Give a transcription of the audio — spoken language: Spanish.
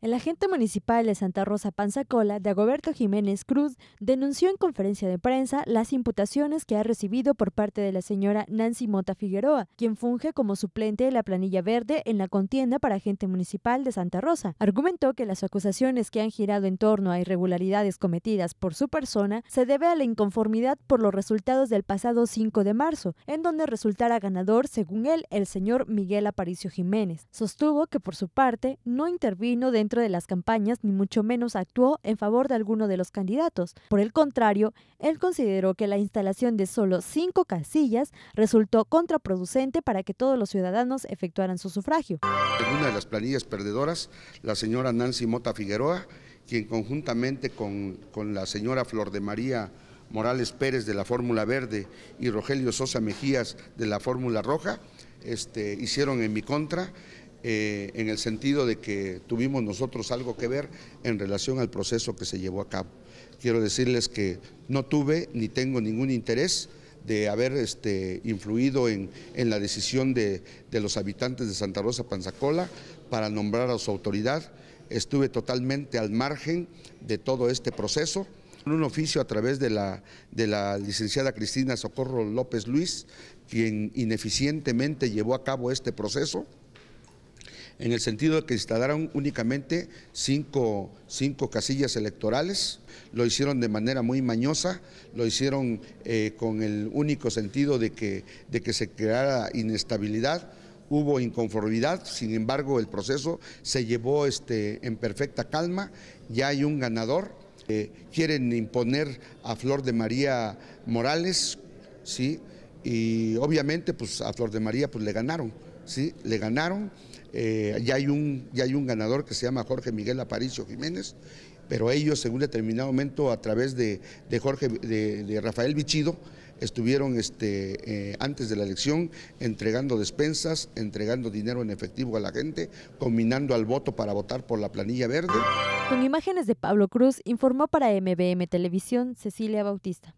El agente municipal de Santa Rosa Panzacola, Dagoberto Jiménez Cruz, denunció en conferencia de prensa las imputaciones que ha recibido por parte de la señora Nancy Mota Figueroa, quien funge como suplente de la planilla verde en la contienda para agente municipal de Santa Rosa. Argumentó que las acusaciones que han girado en torno a irregularidades cometidas por su persona se debe a la inconformidad por los resultados del pasado 5 de marzo, en donde resultara ganador, según él, el señor Miguel Aparicio Jiménez. Sostuvo que por su parte no intervino de dentro de las campañas ni mucho menos actuó en favor de alguno de los candidatos. Por el contrario, él consideró que la instalación de solo cinco casillas resultó contraproducente para que todos los ciudadanos efectuaran su sufragio. En una de las planillas perdedoras, la señora Nancy Mota Figueroa, quien conjuntamente con, la señora Flor de María Morales Pérez de la Fórmula Verde y Rogelio Sosa Mejías de la Fórmula Roja, este, hicieron en mi contra eh, en el sentido de que tuvimos nosotros algo que ver en relación al proceso que se llevó a cabo. Quiero decirles que no tuve ni tengo ningún interés de haber este, influido en, la decisión de, los habitantes de Santa Rosa Panzacola para nombrar a su autoridad. Estuve totalmente al margen de todo este proceso. un oficio a través de la licenciada Cristina Socorro López Luis, quien ineficientemente llevó a cabo este proceso en el sentido de que instalaron únicamente cinco, casillas electorales, lo hicieron de manera muy mañosa, lo hicieron eh, con el único sentido de que, de que se creara inestabilidad hubo inconformidad, sin embargo el proceso se llevó este, en perfecta calma, ya hay un ganador, eh, quieren imponer a Flor de María Morales, ¿sí? y obviamente pues, a Flor de María pues, le ganaron. ¿sí? le ganaron. Eh, ya, hay un, ya hay un ganador que se llama Jorge Miguel Aparicio Jiménez, pero ellos en un determinado momento a través de, Jorge, de, Rafael Vichido estuvieron este, eh, antes de la elección entregando despensas, entregando dinero en efectivo a la gente, combinando al voto para votar por la planilla verde. Con imágenes de Pablo Cruz, informó para MBM Televisión Cecilia Bautista.